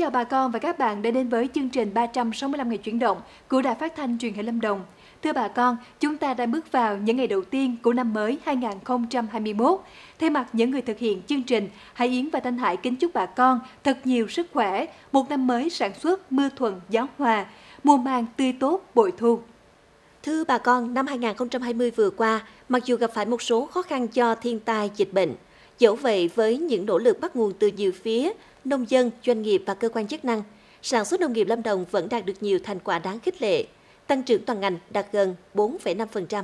chào bà con và các bạn đã đến với chương trình 365 ngày chuyển động của Đài Phát thanh Truyền hình Lâm Đồng. Thưa bà con, chúng ta đã bước vào những ngày đầu tiên của năm mới 2021. Thay mặt những người thực hiện chương trình, Hải Yến và Thanh Hải kính chúc bà con thật nhiều sức khỏe, một năm mới sản xuất mưa thuận gió hòa, mùa màng tươi tốt bội thu. Thưa bà con, năm 2020 vừa qua, mặc dù gặp phải một số khó khăn do thiên tai, dịch bệnh, dẫu vậy với những nỗ lực bắt nguồn từ nhiều phía, nông dân, doanh nghiệp và cơ quan chức năng, sản xuất nông nghiệp Lâm Đồng vẫn đạt được nhiều thành quả đáng khích lệ. Tăng trưởng toàn ngành đạt gần 4,5%.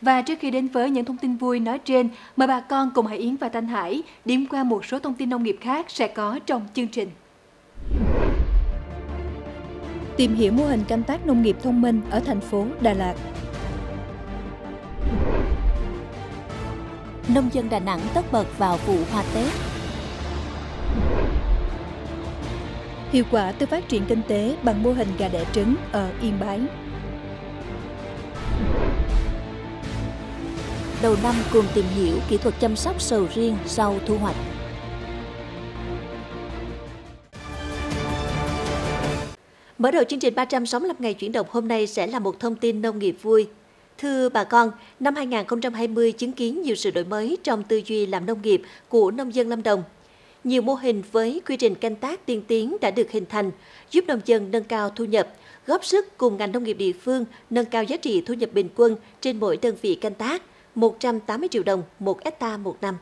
Và trước khi đến với những thông tin vui nói trên, mời bà con cùng Hải Yến và Thanh Hải điểm qua một số thông tin nông nghiệp khác sẽ có trong chương trình. Tìm hiểu mô hình canh tác nông nghiệp thông minh ở thành phố Đà Lạt. Nông dân Đà Nẵng tất bật vào vụ hoa Tết hiệu quả từ phát triển kinh tế bằng mô hình gà đẻ trứng ở Yên Bái. Đầu năm cùng tìm hiểu kỹ thuật chăm sóc sầu riêng sau thu hoạch. Mở đầu chương trình 365 ngày chuyển động hôm nay sẽ là một thông tin nông nghiệp vui. Thưa bà con, năm 2020 chứng kiến nhiều sự đổi mới trong tư duy làm nông nghiệp của nông dân Lâm Đồng – nhiều mô hình với quy trình canh tác tiên tiến đã được hình thành, giúp nông dân nâng cao thu nhập, góp sức cùng ngành nông nghiệp địa phương nâng cao giá trị thu nhập bình quân trên mỗi đơn vị canh tác 180 triệu đồng một hecta một năm.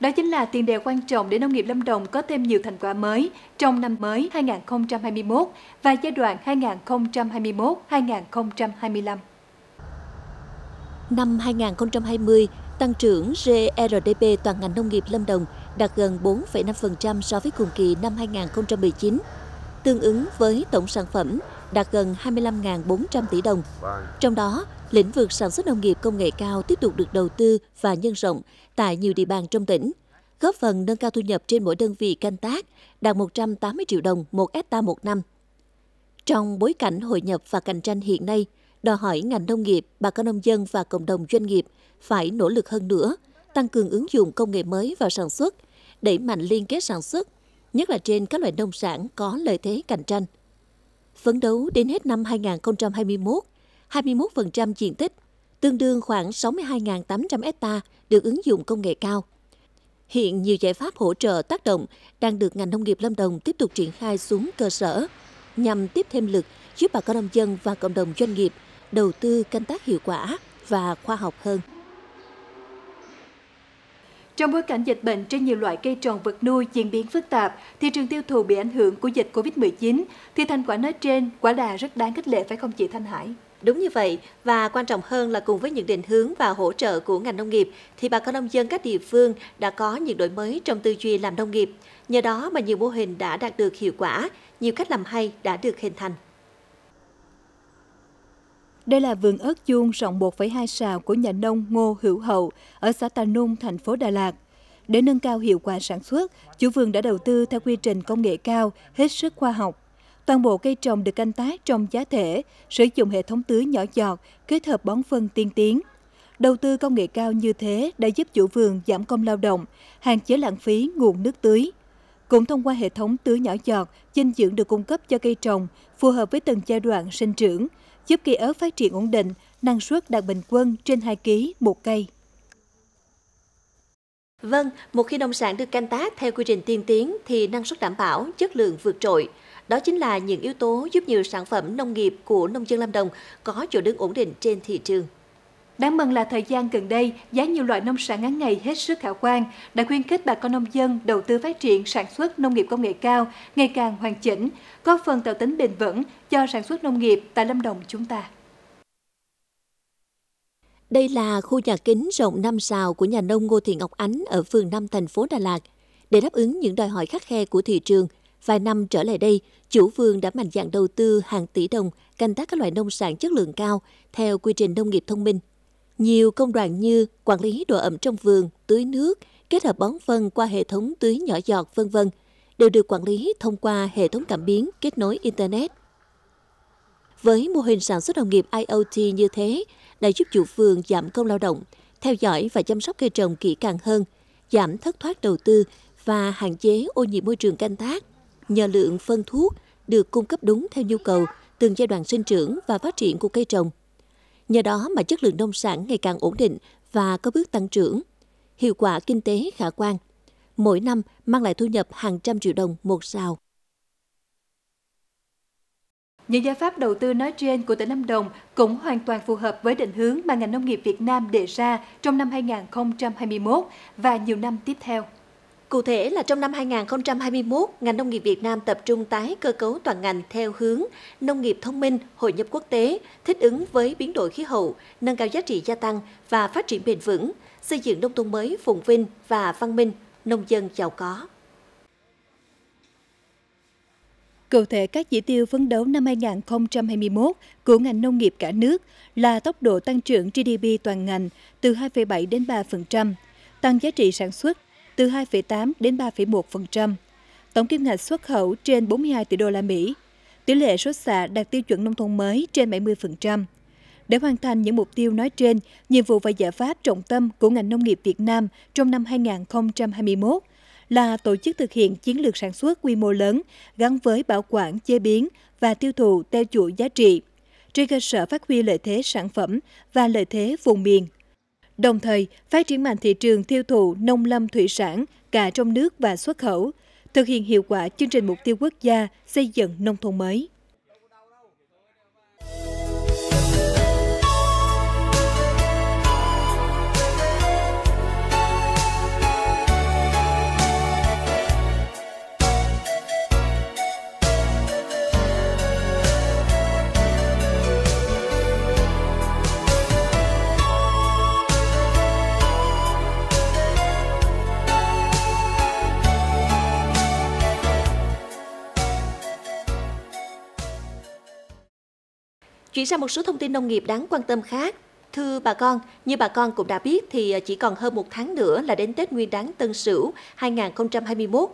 Đó chính là tiền đề quan trọng để nông nghiệp Lâm Đồng có thêm nhiều thành quả mới trong năm mới 2021 và giai đoạn 2021-2025. Năm 2020 Tăng trưởng GRDP toàn ngành nông nghiệp Lâm Đồng đạt gần 4,5% so với cùng kỳ năm 2019, tương ứng với tổng sản phẩm đạt gần 25.400 tỷ đồng. Trong đó, lĩnh vực sản xuất nông nghiệp công nghệ cao tiếp tục được đầu tư và nhân rộng tại nhiều địa bàn trong tỉnh, góp phần nâng cao thu nhập trên mỗi đơn vị canh tác đạt 180 triệu đồng một hecta một năm. Trong bối cảnh hội nhập và cạnh tranh hiện nay, đòi hỏi ngành nông nghiệp, bà con nông dân và cộng đồng doanh nghiệp phải nỗ lực hơn nữa, tăng cường ứng dụng công nghệ mới vào sản xuất, đẩy mạnh liên kết sản xuất, nhất là trên các loại nông sản có lợi thế cạnh tranh. Phấn đấu đến hết năm 2021, 21% diện tích, tương đương khoảng 62.800 hecta được ứng dụng công nghệ cao. Hiện nhiều giải pháp hỗ trợ tác động đang được ngành nông nghiệp Lâm Đồng tiếp tục triển khai xuống cơ sở nhằm tiếp thêm lực giúp bà con nông dân và cộng đồng doanh nghiệp đầu tư canh tác hiệu quả và khoa học hơn. Trong bối cảnh dịch bệnh trên nhiều loại cây trồng vật nuôi diễn biến phức tạp, thị trường tiêu thụ bị ảnh hưởng của dịch Covid-19, thì thành quả nói trên quả là rất đáng khích lệ phải không chị Thanh Hải? Đúng như vậy, và quan trọng hơn là cùng với những định hướng và hỗ trợ của ngành nông nghiệp, thì bà con nông dân các địa phương đã có những đổi mới trong tư duy làm nông nghiệp. Nhờ đó mà nhiều mô hình đã đạt được hiệu quả, nhiều cách làm hay đã được hình thành. Đây là vườn ớt chuông rộng 1,2 sào của nhà nông Ngô Hữu Hậu ở xã Tà Nung, thành phố Đà Lạt. Để nâng cao hiệu quả sản xuất, chủ vườn đã đầu tư theo quy trình công nghệ cao, hết sức khoa học. Toàn bộ cây trồng được canh tác trong giá thể, sử dụng hệ thống tưới nhỏ giọt, kết hợp bón phân tiên tiến. Đầu tư công nghệ cao như thế đã giúp chủ vườn giảm công lao động, hạn chế lãng phí nguồn nước tưới. Cũng thông qua hệ thống tưới nhỏ giọt, dinh dưỡng được cung cấp cho cây trồng, phù hợp với từng giai đoạn sinh trưởng, giúp cây ớt phát triển ổn định, năng suất đạt bình quân trên 2 kg một cây. Vâng, một khi nông sản được canh tác theo quy trình tiên tiến thì năng suất đảm bảo, chất lượng vượt trội. Đó chính là những yếu tố giúp nhiều sản phẩm nông nghiệp của nông dân Lâm Đồng có chỗ đứng ổn định trên thị trường. Đáng mừng là thời gian gần đây, giá nhiều loại nông sản ngắn ngày hết sức khả quan đã khuyến khích bà con nông dân đầu tư phát triển sản xuất nông nghiệp công nghệ cao ngày càng hoàn chỉnh, có phần tạo tính bền vững cho sản xuất nông nghiệp tại Lâm Đồng chúng ta. Đây là khu nhà kính rộng 5 sào của nhà nông Ngô Thị Ngọc Ánh ở phường 5 thành phố Đà Lạt. Để đáp ứng những đòi hỏi khắc khe của thị trường, vài năm trở lại đây, chủ vườn đã mạnh dạn đầu tư hàng tỷ đồng canh tác các loại nông sản chất lượng cao theo quy trình nông nghiệp thông minh nhiều công đoạn như quản lý độ ẩm trong vườn, tưới nước, kết hợp bón phân qua hệ thống tưới nhỏ giọt vân vân đều được quản lý thông qua hệ thống cảm biến kết nối Internet. Với mô hình sản xuất nông nghiệp IoT như thế, đã giúp chủ vườn giảm công lao động, theo dõi và chăm sóc cây trồng kỹ càng hơn, giảm thất thoát đầu tư và hạn chế ô nhiễm môi trường canh tác. Nhờ lượng phân thuốc được cung cấp đúng theo nhu cầu từng giai đoạn sinh trưởng và phát triển của cây trồng. Nhờ đó mà chất lượng nông sản ngày càng ổn định và có bước tăng trưởng. Hiệu quả kinh tế khả quan. Mỗi năm mang lại thu nhập hàng trăm triệu đồng một sào. Những giải pháp đầu tư nói trên của tỉnh Lâm Đồng cũng hoàn toàn phù hợp với định hướng mà ngành nông nghiệp Việt Nam đề ra trong năm 2021 và nhiều năm tiếp theo. Cụ thể là trong năm 2021, ngành nông nghiệp Việt Nam tập trung tái cơ cấu toàn ngành theo hướng nông nghiệp thông minh, hội nhập quốc tế, thích ứng với biến đổi khí hậu, nâng cao giá trị gia tăng và phát triển bền vững, xây dựng nông thôn mới phồn vinh và văn minh, nông dân giàu có. Cụ thể, các chỉ tiêu phấn đấu năm 2021 của ngành nông nghiệp cả nước là tốc độ tăng trưởng GDP toàn ngành từ 2,7 đến 3%, tăng giá trị sản xuất từ 2,8 đến 3,1%. Tổng kim ngạch xuất khẩu trên 42 tỷ đô la Mỹ. Tỷ lệ xuất xạ đạt tiêu chuẩn nông thôn mới trên 70%. Để hoàn thành những mục tiêu nói trên, nhiệm vụ và giải pháp trọng tâm của ngành nông nghiệp Việt Nam trong năm 2021 là tổ chức thực hiện chiến lược sản xuất quy mô lớn gắn với bảo quản, chế biến và tiêu thụ theo chuỗi giá trị trên cơ sở phát huy lợi thế sản phẩm và lợi thế vùng miền đồng thời phát triển mạnh thị trường tiêu thụ nông lâm thủy sản cả trong nước và xuất khẩu, thực hiện hiệu quả chương trình mục tiêu quốc gia xây dựng nông thôn mới. Chuyển một số thông tin nông nghiệp đáng quan tâm khác. Thưa bà con, như bà con cũng đã biết thì à, chỉ còn hơn một tháng nữa là đến Tết Nguyên đán Tân Sửu 2021.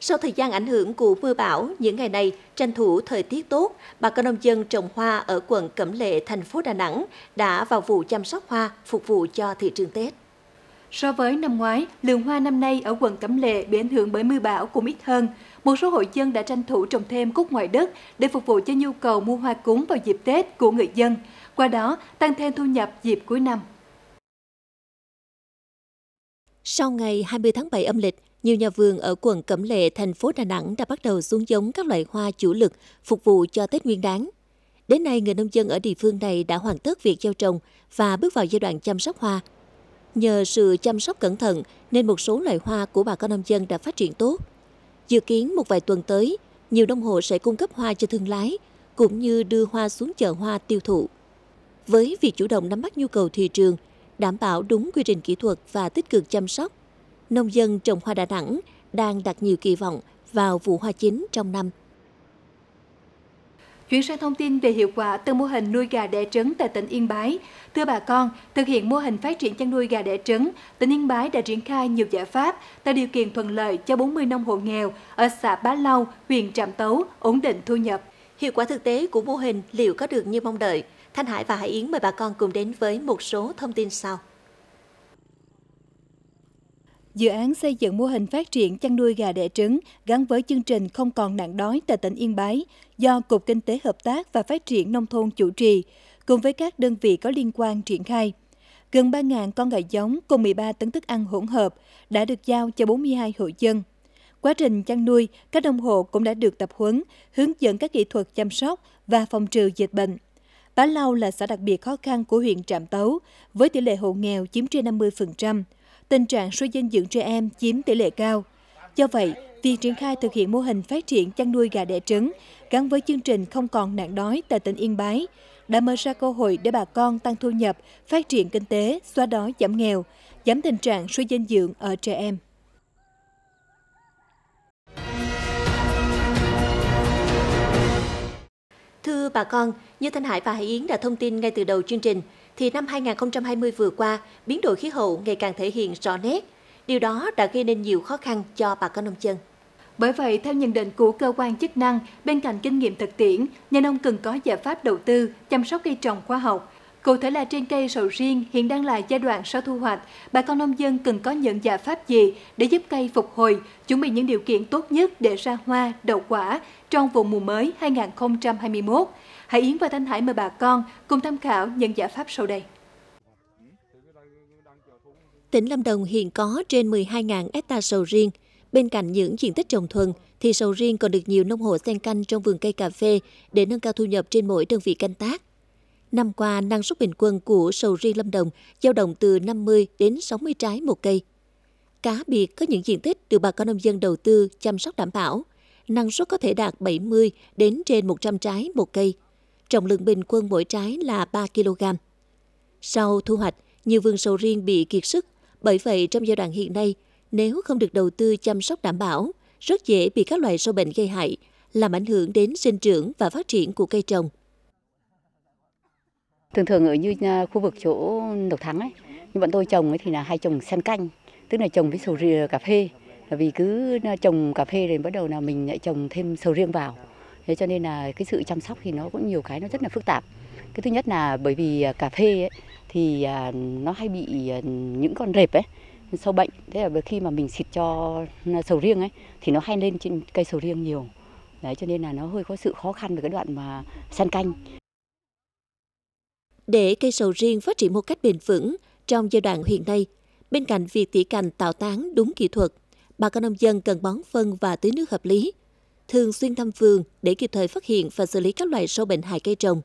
Sau thời gian ảnh hưởng của mưa bão, những ngày này tranh thủ thời tiết tốt, bà con nông dân trồng hoa ở quận Cẩm Lệ, thành phố Đà Nẵng đã vào vụ chăm sóc hoa phục vụ cho thị trường Tết. So với năm ngoái, lượng hoa năm nay ở quận Cẩm Lệ bị ảnh hưởng bởi mưa bão cũng ít hơn, một số hội dân đã tranh thủ trồng thêm cúc ngoài đất để phục vụ cho nhu cầu mua hoa cúng vào dịp Tết của người dân, qua đó tăng thêm thu nhập dịp cuối năm. Sau ngày 20 tháng 7 âm lịch, nhiều nhà vườn ở quận Cẩm Lệ, thành phố Đà Nẵng đã bắt đầu xuống giống các loại hoa chủ lực phục vụ cho Tết Nguyên đán. Đến nay, người nông dân ở địa phương này đã hoàn tất việc gieo trồng và bước vào giai đoạn chăm sóc hoa. Nhờ sự chăm sóc cẩn thận nên một số loại hoa của bà con nông dân đã phát triển tốt. Dự kiến một vài tuần tới, nhiều nông hộ sẽ cung cấp hoa cho thương lái, cũng như đưa hoa xuống chợ hoa tiêu thụ. Với việc chủ động nắm bắt nhu cầu thị trường, đảm bảo đúng quy trình kỹ thuật và tích cực chăm sóc, nông dân trồng hoa Đà Nẵng đang đặt nhiều kỳ vọng vào vụ hoa chính trong năm. Chuyển sang thông tin về hiệu quả từ mô hình nuôi gà đẻ trứng tại tỉnh Yên Bái. Thưa bà con, thực hiện mô hình phát triển chăn nuôi gà đẻ trứng, tỉnh Yên Bái đã triển khai nhiều giải pháp tạo điều kiện thuận lợi cho 40 nông hộ nghèo ở xã Bá Lau, huyện Trạm Tấu ổn định thu nhập. Hiệu quả thực tế của mô hình liệu có được như mong đợi? Thanh Hải và Hải Yến mời bà con cùng đến với một số thông tin sau dự án xây dựng mô hình phát triển chăn nuôi gà đẻ trứng gắn với chương trình không còn nạn đói tại tỉnh Yên Bái do Cục Kinh tế Hợp tác và Phát triển Nông thôn chủ trì, cùng với các đơn vị có liên quan triển khai. Gần 3.000 con gà giống cùng 13 tấn thức ăn hỗn hợp đã được giao cho 42 hộ dân. Quá trình chăn nuôi, các nông hộ cũng đã được tập huấn, hướng dẫn các kỹ thuật chăm sóc và phòng trừ dịch bệnh. Bá Lau là xã đặc biệt khó khăn của huyện Trạm Tấu, với tỷ lệ hộ nghèo chiếm trên 50% tình trạng suy dinh dưỡng trẻ em chiếm tỷ lệ cao. Do vậy, việc triển khai thực hiện mô hình phát triển chăn nuôi gà đẻ trứng gắn với chương trình không còn nạn đói tại tỉnh Yên Bái đã mở ra cơ hội để bà con tăng thu nhập, phát triển kinh tế, xóa đói giảm nghèo, giảm tình trạng suy dinh dưỡng ở trẻ em. Thưa bà con, như Thanh Hải và Hải Yến đã thông tin ngay từ đầu chương trình, thì năm 2020 vừa qua, biến đổi khí hậu ngày càng thể hiện rõ nét. Điều đó đã gây nên nhiều khó khăn cho bà con nông dân. Bởi vậy, theo nhận định của cơ quan chức năng, bên cạnh kinh nghiệm thực tiễn, nhà nông cần có giải pháp đầu tư, chăm sóc cây trồng khoa học. Cụ thể là trên cây sầu riêng hiện đang là giai đoạn sau thu hoạch, bà con nông dân cần có những giải pháp gì để giúp cây phục hồi, chuẩn bị những điều kiện tốt nhất để ra hoa, đậu quả trong vụ mùa mới 2021. Hải Yến và Thanh Hải mời bà con cùng tham khảo những giải pháp sau đây. Tỉnh Lâm Đồng hiện có trên 12.000 hecta sầu riêng. Bên cạnh những diện tích trồng thuần, thì sầu riêng còn được nhiều nông hộ xen canh trong vườn cây cà phê để nâng cao thu nhập trên mỗi đơn vị canh tác. Năm qua, năng suất bình quân của sầu riêng Lâm Đồng dao động từ 50 đến 60 trái một cây. Cá biệt có những diện tích được bà con nông dân đầu tư chăm sóc đảm bảo, năng suất có thể đạt 70 đến trên 100 trái một cây trọng lượng bình quân mỗi trái là 3 kg. Sau thu hoạch, nhiều vườn sầu riêng bị kiệt sức, bởi vậy trong giai đoạn hiện nay, nếu không được đầu tư chăm sóc đảm bảo, rất dễ bị các loại sâu bệnh gây hại, làm ảnh hưởng đến sinh trưởng và phát triển của cây trồng. Thường thường ở như à, khu vực chỗ Độc Thắng ấy, như bọn tôi trồng ấy thì là hay trồng sen canh, tức là trồng với sầu riêng cà phê. là Vì cứ à, trồng cà phê rồi bắt đầu là mình lại trồng thêm sầu riêng vào thế cho nên là cái sự chăm sóc thì nó cũng nhiều cái nó rất là phức tạp cái thứ nhất là bởi vì à, cà phê ấy, thì à, nó hay bị à, những con rệp ấy sâu bệnh thế là khi mà mình xịt cho sầu riêng ấy thì nó hay lên trên cây sầu riêng nhiều đấy cho nên là nó hơi có sự khó khăn về cái đoạn mà san canh để cây sầu riêng phát triển một cách bền vững trong giai đoạn hiện nay bên cạnh việc tỉa cành tạo tán đúng kỹ thuật bà con nông dân cần bón phân và tưới nước hợp lý thường xuyên thăm vườn để kịp thời phát hiện và xử lý các loại sâu bệnh hại cây trồng,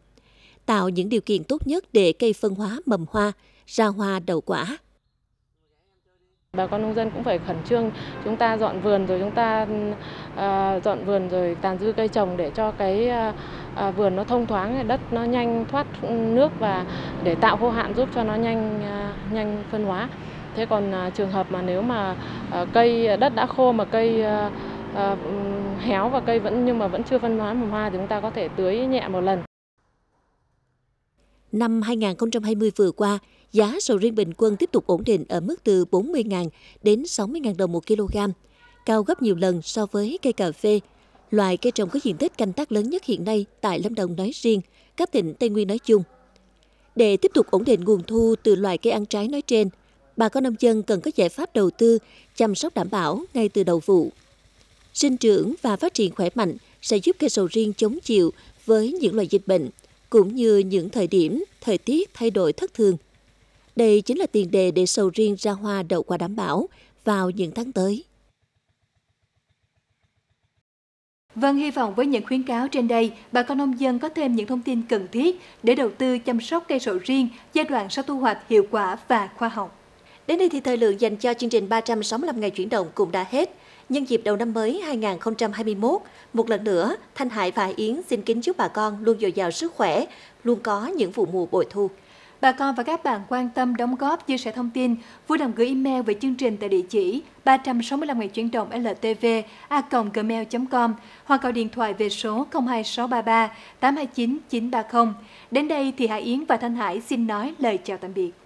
tạo những điều kiện tốt nhất để cây phân hóa mầm hoa, ra hoa đậu quả. Bà con nông dân cũng phải khẩn trương, chúng ta dọn vườn rồi chúng ta uh, dọn vườn rồi tàn dư cây trồng để cho cái uh, vườn nó thông thoáng, đất nó nhanh thoát nước và để tạo khô hạn giúp cho nó nhanh uh, nhanh phân hóa. Thế còn uh, trường hợp mà nếu mà uh, cây đất đã khô mà cây uh, Ờ, héo và cây vẫn nhưng mà vẫn chưa phân hóa mầm hoa thì chúng ta có thể tưới nhẹ một lần. Năm 2020 vừa qua, giá sầu riêng bình quân tiếp tục ổn định ở mức từ 40.000 đến 60.000 đồng một kg, cao gấp nhiều lần so với cây cà phê. Loại cây trồng có diện tích canh tác lớn nhất hiện nay tại Lâm Đồng nói riêng, các tỉnh Tây Nguyên nói chung. Để tiếp tục ổn định nguồn thu từ loại cây ăn trái nói trên, bà con nông dân cần có giải pháp đầu tư, chăm sóc đảm bảo ngay từ đầu vụ sinh trưởng và phát triển khỏe mạnh sẽ giúp cây sầu riêng chống chịu với những loại dịch bệnh, cũng như những thời điểm thời tiết thay đổi thất thường. Đây chính là tiền đề để sầu riêng ra hoa đậu quả đảm bảo vào những tháng tới. Vâng, hy vọng với những khuyến cáo trên đây, bà con nông dân có thêm những thông tin cần thiết để đầu tư chăm sóc cây sầu riêng giai đoạn sau thu hoạch hiệu quả và khoa học. Đến đây thì thời lượng dành cho chương trình 365 ngày chuyển động cũng đã hết. Nhân dịp đầu năm mới 2021, một lần nữa, Thanh Hải và Hải Yến xin kính chúc bà con luôn dồi dào sức khỏe, luôn có những vụ mùa bội thu. Bà con và các bạn quan tâm đóng góp chia sẻ thông tin, vui lòng gửi email về chương trình tại địa chỉ 365 ngày chuyển động ltv a gmail com hoặc gọi điện thoại về số 02633 829 930. Đến đây thì Hải Yến và Thanh Hải xin nói lời chào tạm biệt.